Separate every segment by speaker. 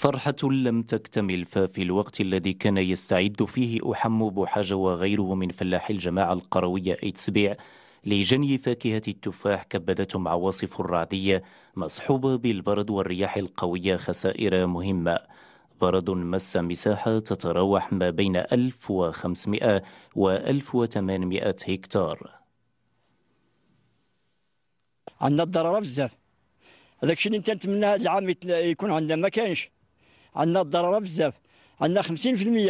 Speaker 1: فرحة لم تكتمل ففي الوقت الذي كان يستعد فيه أحم بحاجة وغيره من فلاحي الجماعة القروية إتسبيع لجني فاكهة التفاح كبدتهم عواصف رعدية مصحوبة بالبرد والرياح القوية خسائر مهمة برد مس مساحة تتراوح ما بين 1500 و 1800 هكتار
Speaker 2: عندنا الضرر بزاف هذاك الشيء اللي نتمنى العام يكون عندنا ما كانش عندنا الضرره بزاف عندنا 50%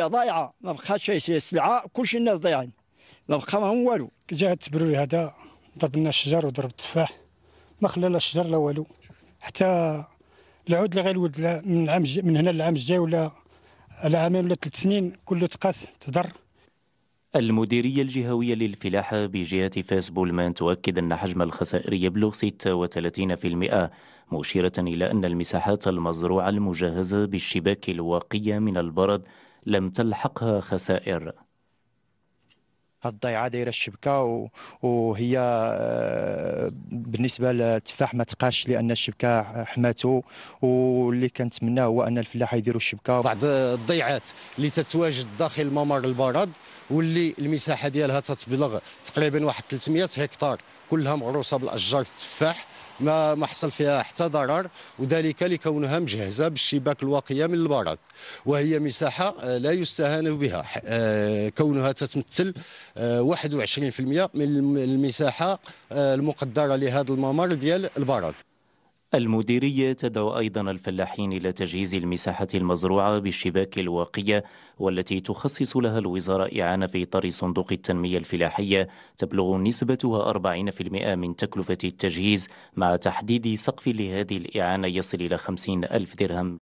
Speaker 2: ضايعه ما بقاش شيء السلعه كلشي الناس ضايعين ما بقى هم والو جا التبروري هذا ضرب لنا الشجر وضرب التفاح
Speaker 3: ما خلى لا الشجر لا والو حتى العود اللي غيولد من العام من هنا للعام الجاي ولا على عامين ولا ثلاث سنين كله تقاس تضر
Speaker 1: المديرية الجهوية للفلاحة بجهة فاس بولمان تؤكد أن حجم الخسائر يبلغ 36% مشيرة إلى أن المساحات المزروعة المجهزة بالشباك الواقية من البرد لم تلحقها خسائر
Speaker 4: هاد الضيعه دايره الشبكه وهي آه، بالنسبه للتفاح ما تقاش لان الشبكه حماته واللي كنتمناه هو ان الفلاحه يديروا الشبكه بعض الضيعات اللي تتواجد داخل ممر البرد
Speaker 5: واللي المساحه ديالها تتبلغ تقريبا واحد 300 هكتار كلها مغروسه بالاشجار التفاح ما ما حصل فيها حتى ضرر وذلك لكونها مجهزه بالشباك الواقيه من البراد وهي مساحه آه، لا يستهان بها آه، كونها تتمثل 21% آه، من المساحه المقدره لهذا الممر ديال البراد
Speaker 1: المديرية تدعو أيضا الفلاحين إلى تجهيز المساحة المزروعة بالشباك الواقية والتي تخصص لها الوزارة إعانة في إطار صندوق التنمية الفلاحية تبلغ نسبتها 40% من تكلفة التجهيز مع تحديد سقف لهذه الإعانة يصل إلى 50 ألف درهم